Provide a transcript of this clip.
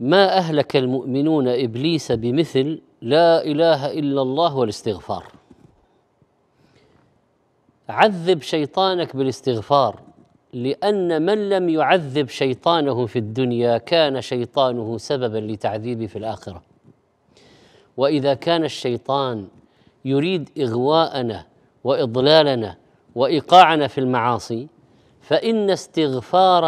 ما اهلك المؤمنون ابليس بمثل لا اله الا الله والاستغفار عذب شيطانك بالاستغفار لان من لم يعذب شيطانه في الدنيا كان شيطانه سببا لتعذيبه في الاخره واذا كان الشيطان يريد اغواءنا واضلالنا وايقاعنا في المعاصي فان استغفار